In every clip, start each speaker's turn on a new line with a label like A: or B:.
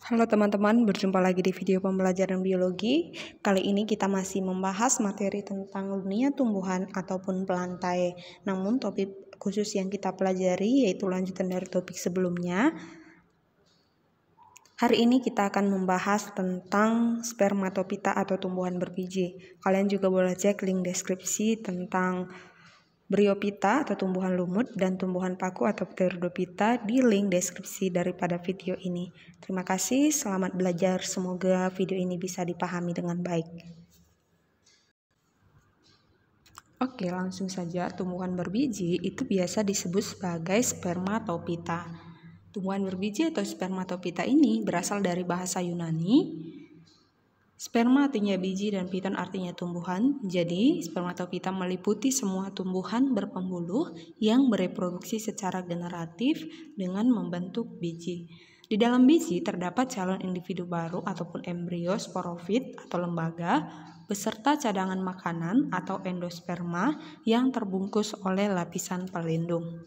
A: Halo teman-teman, berjumpa lagi di video pembelajaran biologi. Kali ini kita masih membahas materi tentang dunia tumbuhan ataupun pelantai. Namun topik khusus yang kita pelajari yaitu lanjutan dari topik sebelumnya. Hari ini kita akan membahas tentang spermatopita atau tumbuhan berbiji. Kalian juga boleh cek link deskripsi tentang Bryopita atau tumbuhan lumut dan tumbuhan paku atau pteridopita di link deskripsi daripada video ini. Terima kasih, selamat belajar. Semoga video ini bisa dipahami dengan baik. Oke, langsung saja tumbuhan berbiji itu biasa disebut sebagai spermatopita. Tumbuhan berbiji atau spermatopita ini berasal dari bahasa Yunani Sperma artinya biji dan piton artinya tumbuhan. Jadi, spermatofita meliputi semua tumbuhan berpembuluh yang bereproduksi secara generatif dengan membentuk biji. Di dalam biji terdapat calon individu baru ataupun embrio sporofit atau lembaga beserta cadangan makanan atau endosperma yang terbungkus oleh lapisan pelindung.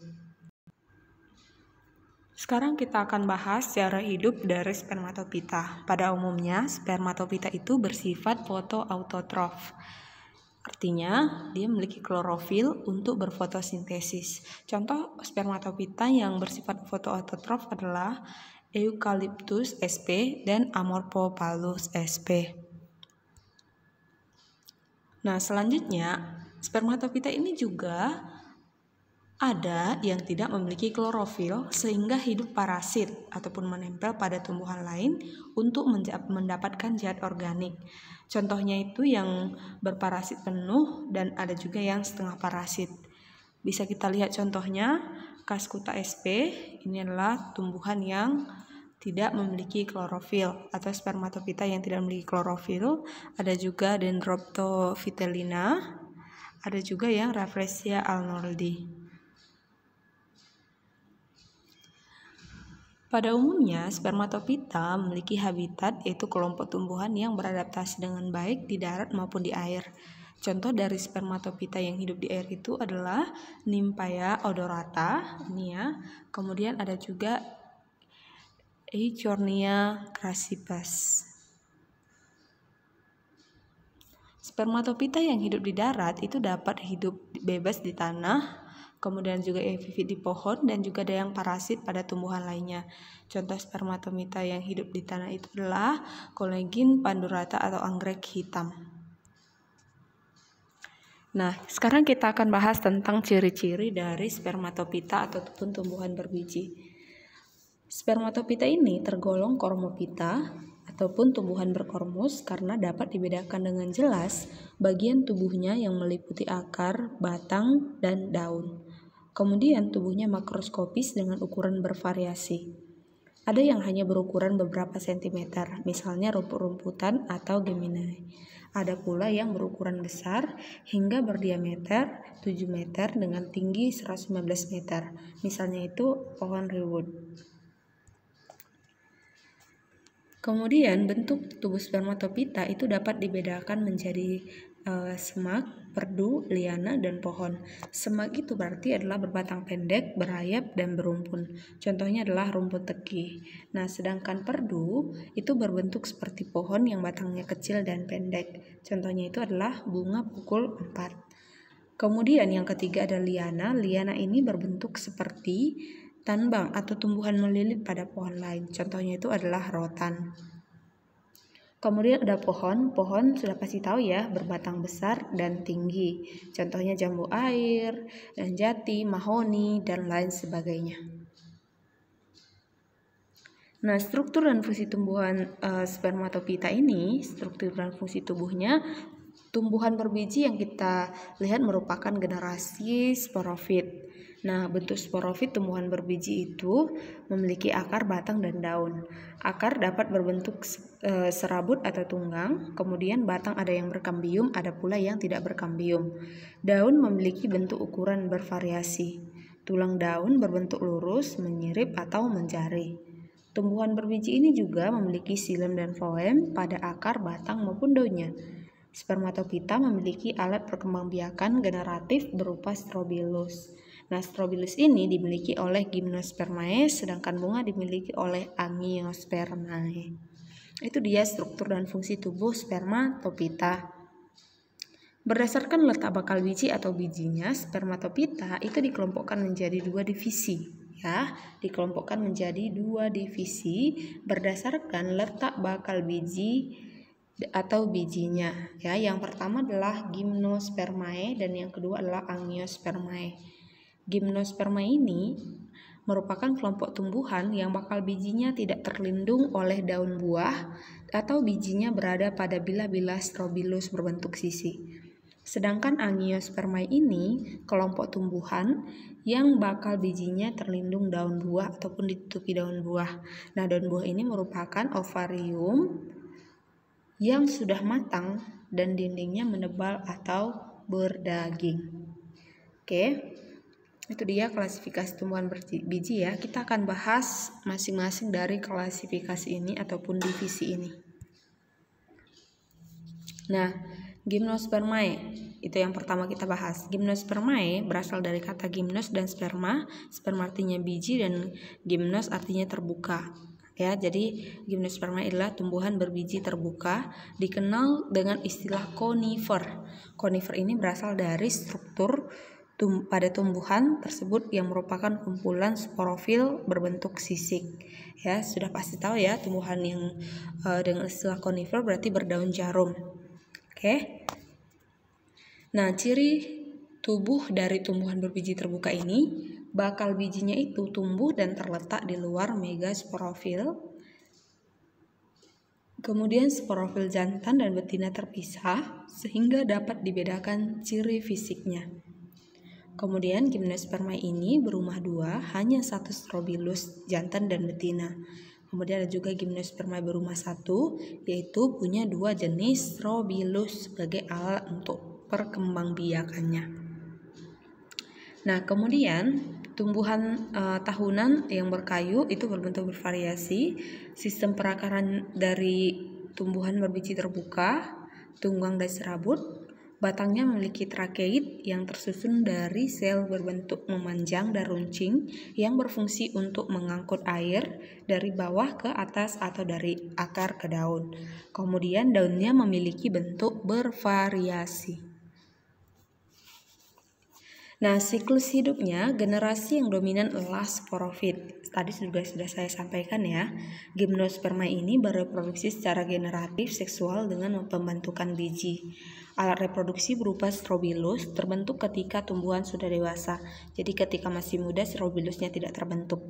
A: Sekarang kita akan bahas cara hidup dari spermatopita. Pada umumnya, spermatopita itu bersifat fotoautotrof. Artinya, dia memiliki klorofil untuk berfotosintesis. Contoh spermatopita yang bersifat fotoautotrof adalah Eucalyptus sp dan Amorphopallus sp. Nah, selanjutnya, spermatopita ini juga ada yang tidak memiliki klorofil sehingga hidup parasit ataupun menempel pada tumbuhan lain untuk mendapatkan zat organik. Contohnya itu yang berparasit penuh dan ada juga yang setengah parasit. Bisa kita lihat contohnya Kaskuta sp ini adalah tumbuhan yang tidak memiliki klorofil atau spermatopita yang tidak memiliki klorofil. Ada juga dendroptovitellina, ada juga yang Rafflesia alnoldi. Pada umumnya, spermatopita memiliki habitat yaitu kelompok tumbuhan yang beradaptasi dengan baik di darat maupun di air. Contoh dari spermatopita yang hidup di air itu adalah Nymphaea odorata, ini ya. Kemudian ada juga Eichornia crassipes. Spermatopita yang hidup di darat itu dapat hidup bebas di tanah, kemudian juga epifit di pohon, dan juga ada yang parasit pada tumbuhan lainnya. Contoh spermatomita yang hidup di tanah itu adalah kolegin, pandurata, atau anggrek hitam. Nah, sekarang kita akan bahas tentang ciri-ciri dari spermatopita ataupun tumbuhan berbiji. Spermatopita ini tergolong kormopita ataupun tumbuhan berkormus karena dapat dibedakan dengan jelas bagian tubuhnya yang meliputi akar, batang, dan daun. Kemudian tubuhnya makroskopis dengan ukuran bervariasi. Ada yang hanya berukuran beberapa sentimeter, misalnya rumput-rumputan atau geminae. Ada pula yang berukuran besar hingga berdiameter 7 meter dengan tinggi 115 meter, misalnya itu pohon rewood. Kemudian bentuk tubuh spermatopita itu dapat dibedakan menjadi uh, semak, perdu, liana, dan pohon. Semak itu berarti adalah berbatang pendek, berayap, dan berumpun. Contohnya adalah rumput teki. Nah, sedangkan perdu itu berbentuk seperti pohon yang batangnya kecil dan pendek. Contohnya itu adalah bunga pukul 4. Kemudian yang ketiga ada liana. Liana ini berbentuk seperti tanbang atau tumbuhan melilit pada pohon lain. Contohnya itu adalah rotan. Kemudian ada pohon, pohon sudah pasti tahu ya, berbatang besar dan tinggi. Contohnya jambu air, dan jati, mahoni, dan lain sebagainya. Nah, struktur dan fungsi tumbuhan e, spermatopita ini, struktur dan fungsi tubuhnya, tumbuhan berbiji yang kita lihat merupakan generasi sporofit. Nah, bentuk sporofit tumbuhan berbiji itu memiliki akar, batang, dan daun. Akar dapat berbentuk e, serabut atau tunggang, kemudian batang ada yang berkambium, ada pula yang tidak berkambium. Daun memiliki bentuk ukuran bervariasi. Tulang daun berbentuk lurus, menyirip, atau menjari. Tumbuhan berbiji ini juga memiliki silem dan foem pada akar, batang, maupun daunnya. Spermatopita memiliki alat perkembangbiakan generatif berupa strobilus. Nah, strobilus ini dimiliki oleh gymnospermae, sedangkan bunga dimiliki oleh angiospermae. Itu dia struktur dan fungsi tubuh spermatopita. Berdasarkan letak bakal biji atau bijinya, spermatopita itu dikelompokkan menjadi dua divisi, ya, dikelompokkan menjadi dua divisi berdasarkan letak bakal biji atau bijinya, ya. Yang pertama adalah gimnospermae dan yang kedua adalah angiospermae. Gymnosperma ini merupakan kelompok tumbuhan yang bakal bijinya tidak terlindung oleh daun buah atau bijinya berada pada bila-bila strobilus berbentuk sisi. Sedangkan angiosperma ini kelompok tumbuhan yang bakal bijinya terlindung daun buah ataupun ditutupi daun buah. Nah, daun buah ini merupakan ovarium yang sudah matang dan dindingnya menebal atau berdaging. Oke. Okay itu dia klasifikasi tumbuhan biji ya. Kita akan bahas masing-masing dari klasifikasi ini ataupun divisi ini. Nah, gymnospermae itu yang pertama kita bahas. Gymnospermae berasal dari kata gymnos dan sperma. Sperma artinya biji dan gymnos artinya terbuka. Ya, jadi gymnosperma adalah tumbuhan berbiji terbuka, dikenal dengan istilah konifer. Konifer ini berasal dari struktur tum pada tumbuhan tersebut yang merupakan kumpulan sporofil berbentuk sisik. Ya, sudah pasti tahu ya tumbuhan yang uh, dengan istilah konifer berarti berdaun jarum. Oke. Nah, ciri tubuh dari tumbuhan berbiji terbuka ini bakal bijinya itu tumbuh dan terletak di luar mega sporofil Kemudian sporofil jantan dan betina terpisah sehingga dapat dibedakan ciri fisiknya. Kemudian gimnosperma ini berumah dua, hanya satu strobilus, jantan dan betina. Kemudian ada juga gimnosperma berumah satu, yaitu punya dua jenis strobilus sebagai alat untuk perkembangbiakannya. Nah, kemudian tumbuhan e, tahunan yang berkayu itu berbentuk bervariasi. Sistem perakaran dari tumbuhan berbiji terbuka, tunggang dan serabut, Batangnya memiliki trakeid yang tersusun dari sel berbentuk memanjang dan runcing yang berfungsi untuk mengangkut air dari bawah ke atas atau dari akar ke daun. Kemudian daunnya memiliki bentuk bervariasi. Nah, siklus hidupnya generasi yang dominan adalah sporofit. Tadi sudah sudah saya sampaikan ya. Gimnosperma ini bereproduksi secara generatif seksual dengan pembentukan biji. Alat reproduksi berupa strobilus terbentuk ketika tumbuhan sudah dewasa. Jadi ketika masih muda strobilusnya tidak terbentuk.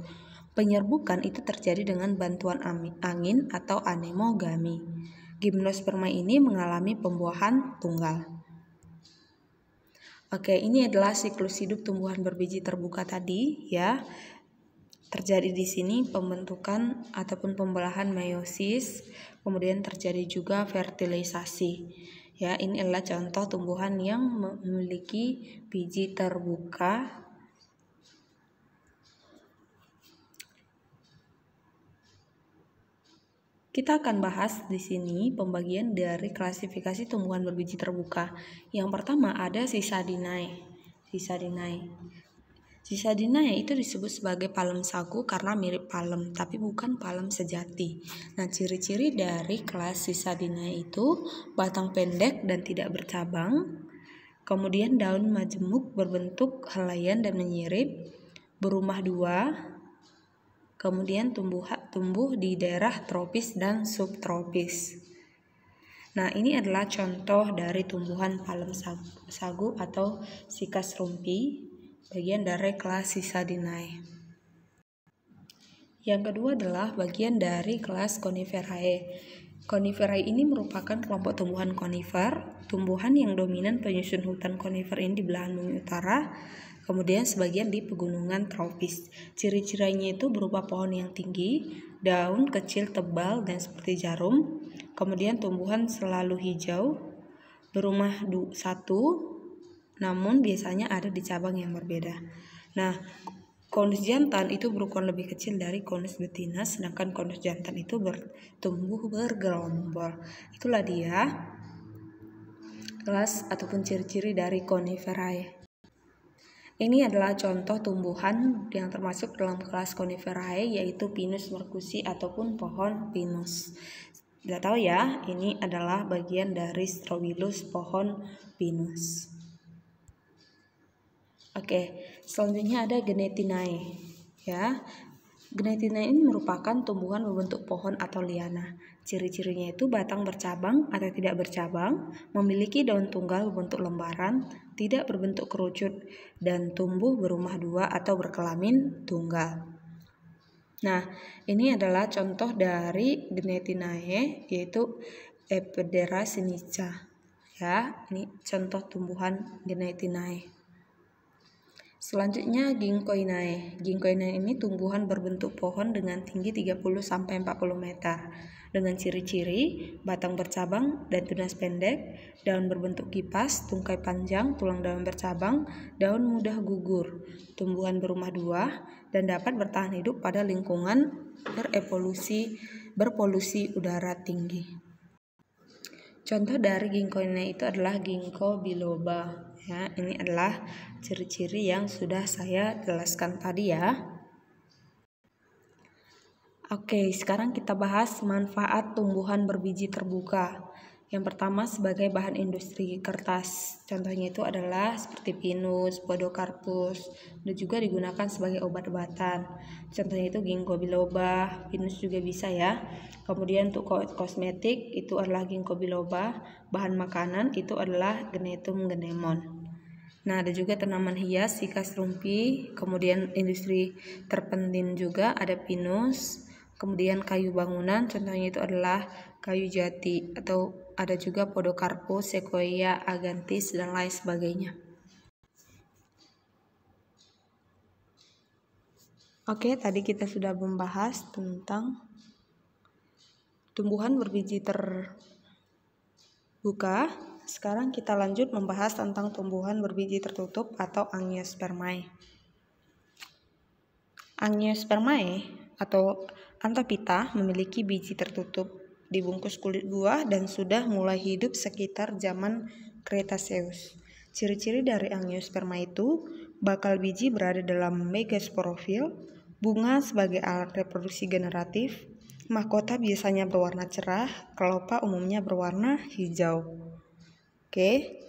A: Penyerbukan itu terjadi dengan bantuan angin atau anemogami. Gimnosperma ini mengalami pembuahan tunggal. Oke, ini adalah siklus hidup tumbuhan berbiji terbuka tadi ya. Terjadi di sini pembentukan ataupun pembelahan meiosis, kemudian terjadi juga fertilisasi. Ya, ini adalah contoh tumbuhan yang memiliki biji terbuka Kita akan bahas di sini pembagian dari klasifikasi tumbuhan berbiji terbuka. Yang pertama ada sisa Sisa sisadinae. Sisa dinai itu disebut sebagai palem sagu karena mirip palem, tapi bukan palem sejati. Nah, ciri-ciri dari kelas sisa sisadinae itu batang pendek dan tidak bercabang, kemudian daun majemuk berbentuk helaian dan menyirip, berumah dua, kemudian tumbuh tumbuh di daerah tropis dan subtropis. Nah, ini adalah contoh dari tumbuhan palem sagu, atau sikas rumpi, bagian dari kelas sisa Cisadinae. Yang kedua adalah bagian dari kelas Coniferae. Coniferae ini merupakan kelompok tumbuhan konifer. Tumbuhan yang dominan penyusun hutan konifer ini di belahan bumi utara, kemudian sebagian di pegunungan tropis. Ciri-cirinya itu berupa pohon yang tinggi, daun kecil tebal dan seperti jarum, kemudian tumbuhan selalu hijau, berumah satu, namun biasanya ada di cabang yang berbeda. Nah, Konus jantan itu berukuran lebih kecil dari konus betina, sedangkan konus jantan itu bertumbuh bergerombol. Itulah dia kelas ataupun ciri-ciri dari coniferae. Ini adalah contoh tumbuhan yang termasuk dalam kelas Coniferae yaitu Pinus mercusi ataupun pohon pinus. Tidak tahu ya, ini adalah bagian dari Strobilus pohon pinus. Oke, selanjutnya ada Genetinae. Ya, Genetinae ini merupakan tumbuhan berbentuk pohon atau liana. Ciri-cirinya itu batang bercabang atau tidak bercabang, memiliki daun tunggal berbentuk lembaran, tidak berbentuk kerucut, dan tumbuh berumah dua atau berkelamin tunggal. Nah, ini adalah contoh dari Genetinae, yaitu Epidera sinica. Ya, ini contoh tumbuhan Genetinae. Selanjutnya Ginkgoinae. Ginkgoinae ini tumbuhan berbentuk pohon dengan tinggi 30 sampai 40 meter dengan ciri-ciri batang bercabang dan tunas pendek, daun berbentuk kipas, tungkai panjang, tulang daun bercabang, daun mudah gugur, tumbuhan berumah dua, dan dapat bertahan hidup pada lingkungan berevolusi berpolusi udara tinggi. Contoh dari ginkgonya itu adalah ginkgo biloba. Ya, ini adalah ciri-ciri yang sudah saya jelaskan tadi ya. Oke, sekarang kita bahas manfaat tumbuhan berbiji terbuka. Yang pertama sebagai bahan industri kertas. Contohnya itu adalah seperti pinus, podocarpus, dan juga digunakan sebagai obat-obatan. Contohnya itu ginkgo biloba, pinus juga bisa ya. Kemudian untuk kosmetik itu adalah ginkgo biloba, bahan makanan itu adalah genetum genemon. Nah, ada juga tanaman hias, sikas rumpi, kemudian industri terpenting juga ada pinus, Kemudian kayu bangunan, contohnya itu adalah kayu jati atau ada juga podokarpus, sequoia, agantis, dan lain sebagainya. Oke, tadi kita sudah membahas tentang tumbuhan berbiji terbuka. Sekarang kita lanjut membahas tentang tumbuhan berbiji tertutup atau angiospermae. Angiospermae atau antapita memiliki biji tertutup dibungkus kulit buah dan sudah mulai hidup sekitar zaman Kretaseus. Ciri-ciri dari angiosperma itu bakal biji berada dalam megasporofil, bunga sebagai alat reproduksi generatif, mahkota biasanya berwarna cerah, kelopak umumnya berwarna hijau. Oke.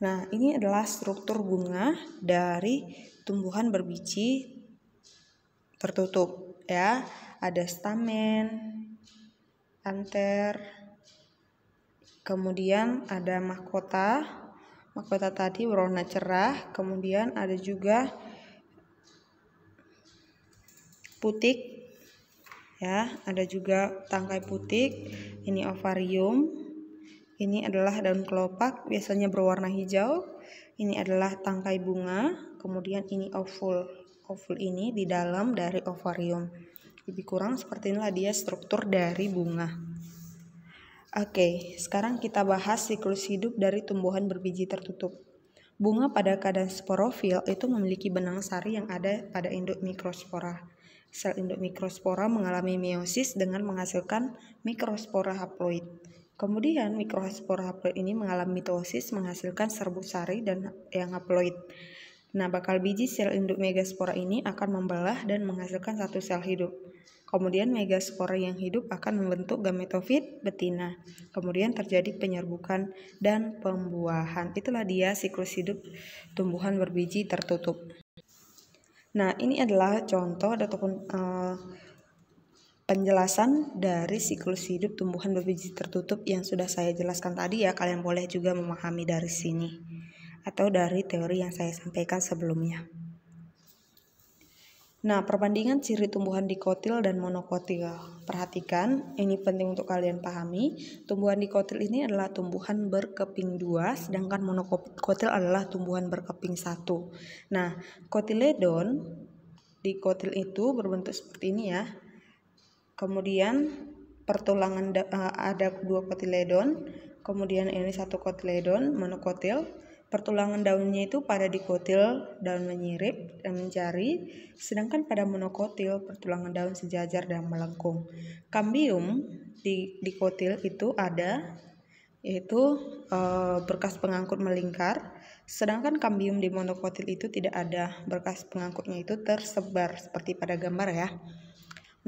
A: Nah, ini adalah struktur bunga dari tumbuhan berbiji tertutup ya. Ada stamen, anter, kemudian ada mahkota. Mahkota tadi berwarna cerah, kemudian ada juga putik ya, ada juga tangkai putik. Ini ovarium. Ini adalah daun kelopak, biasanya berwarna hijau. Ini adalah tangkai bunga, kemudian ini ovul ovul ini di dalam dari ovarium. Lebih kurang seperti inilah dia struktur dari bunga. Oke, sekarang kita bahas siklus hidup dari tumbuhan berbiji tertutup. Bunga pada keadaan sporofil itu memiliki benang sari yang ada pada induk mikrospora. Sel induk mikrospora mengalami meiosis dengan menghasilkan mikrospora haploid. Kemudian mikrospora haploid ini mengalami mitosis menghasilkan serbuk sari dan yang haploid. Nah, bakal biji sel induk megaspora ini akan membelah dan menghasilkan satu sel hidup. Kemudian megaspora yang hidup akan membentuk gametofit betina. Kemudian terjadi penyerbukan dan pembuahan. Itulah dia siklus hidup tumbuhan berbiji tertutup. Nah, ini adalah contoh ataupun uh, penjelasan dari siklus hidup tumbuhan berbiji tertutup yang sudah saya jelaskan tadi ya. Kalian boleh juga memahami dari sini atau dari teori yang saya sampaikan sebelumnya. Nah, perbandingan ciri tumbuhan dikotil dan monokotil. Perhatikan, ini penting untuk kalian pahami. Tumbuhan dikotil ini adalah tumbuhan berkeping dua, sedangkan monokotil adalah tumbuhan berkeping satu. Nah, kotiledon dikotil itu berbentuk seperti ini ya. Kemudian pertulangan eh, ada dua kotiledon, kemudian ini satu kotiledon monokotil Pertulangan daunnya itu pada dikotil, daun menyirip dan mencari, sedangkan pada monokotil pertulangan daun sejajar dan melengkung. Kambium di dikotil itu ada yaitu e, berkas pengangkut melingkar, sedangkan kambium di monokotil itu tidak ada. Berkas pengangkutnya itu tersebar seperti pada gambar ya.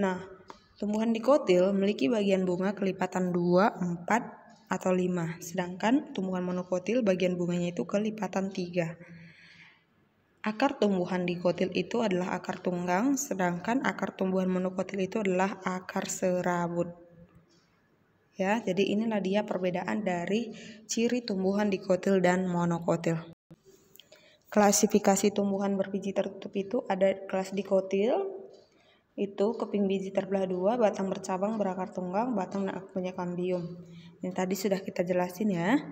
A: Nah, tumbuhan dikotil memiliki bagian bunga kelipatan 2, 4, atau 5. Sedangkan tumbuhan monokotil bagian bunganya itu kelipatan 3. Akar tumbuhan dikotil itu adalah akar tunggang, sedangkan akar tumbuhan monokotil itu adalah akar serabut. Ya, jadi inilah dia perbedaan dari ciri tumbuhan dikotil dan monokotil. Klasifikasi tumbuhan berbiji tertutup itu ada kelas dikotil, itu keping biji terbelah dua, batang bercabang berakar tunggang, batang punya kambium yang tadi sudah kita jelasin ya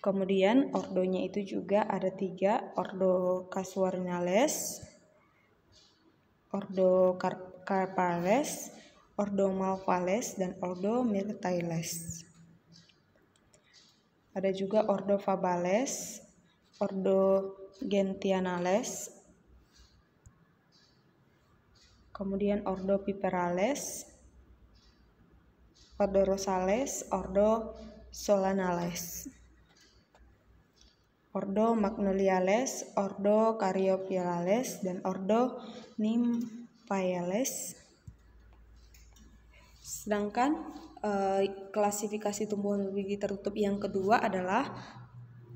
A: kemudian ordonya itu juga ada tiga ordo casuarinales ordo carpales ordo malvales dan ordo mirtailes ada juga ordo fabales ordo gentianales kemudian ordo piperales Ordo Rosales, Ordo Solanales, Ordo Magnoliales, Ordo Caryophyllales, dan Ordo Nymphaeales. Sedangkan eh, klasifikasi tumbuhan gigi tertutup yang kedua adalah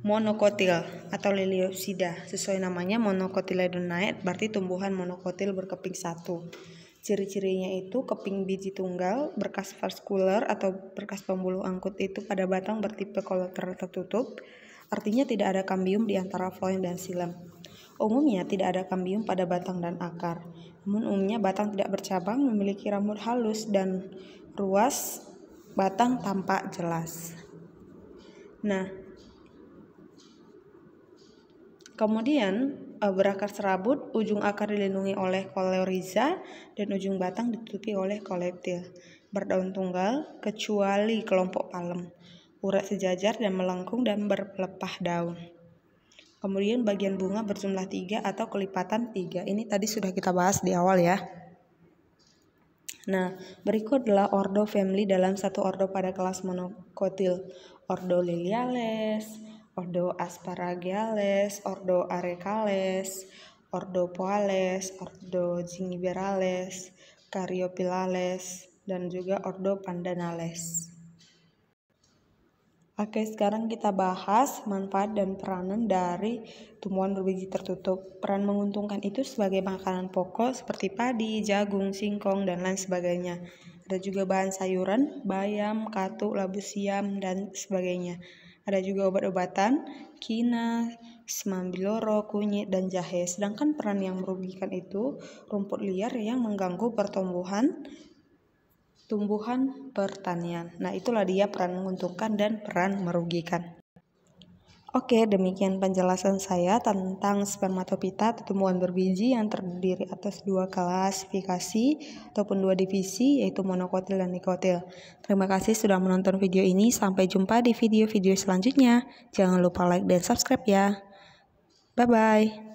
A: monokotil atau liliopsida. Sesuai namanya monocotyledonae berarti tumbuhan monokotil berkeping satu. Ciri-cirinya itu keping biji tunggal, berkas vascular atau berkas pembuluh angkut itu pada batang bertipe kolateral tertutup, artinya tidak ada kambium di antara floem dan silem. Umumnya tidak ada kambium pada batang dan akar, namun umumnya batang tidak bercabang, memiliki rambut halus dan ruas batang tampak jelas. Nah, kemudian uh, berakar serabut, ujung akar dilindungi oleh koleoriza, dan ujung batang ditutupi oleh koleptil. Berdaun tunggal kecuali kelompok palem. Urat sejajar dan melengkung dan berpelepah daun. Kemudian bagian bunga berjumlah tiga atau kelipatan tiga. Ini tadi sudah kita bahas di awal ya. Nah, berikut adalah ordo family dalam satu ordo pada kelas monokotil. Ordo Liliales, Ordo Asparagales, Ordo Arecales, Ordo Poales, Ordo Zingiberales, Cariopilales, dan juga Ordo Pandanales. Oke, sekarang kita bahas manfaat dan peranan dari tumbuhan berbiji tertutup. Peran menguntungkan itu sebagai makanan pokok seperti padi, jagung, singkong, dan lain sebagainya. Ada juga bahan sayuran, bayam, katuk, labu siam, dan sebagainya. Ada juga obat-obatan, kina, semambiloro, kunyit, dan jahe. Sedangkan peran yang merugikan itu rumput liar yang mengganggu pertumbuhan tumbuhan pertanian. Nah, itulah dia peran menguntungkan dan peran merugikan. Oke, demikian penjelasan saya tentang spermatopita atau tumbuhan berbiji yang terdiri atas dua klasifikasi ataupun dua divisi yaitu monokotil dan nikotil. Terima kasih sudah menonton video ini. Sampai jumpa di video-video selanjutnya. Jangan lupa like dan subscribe ya. Bye-bye.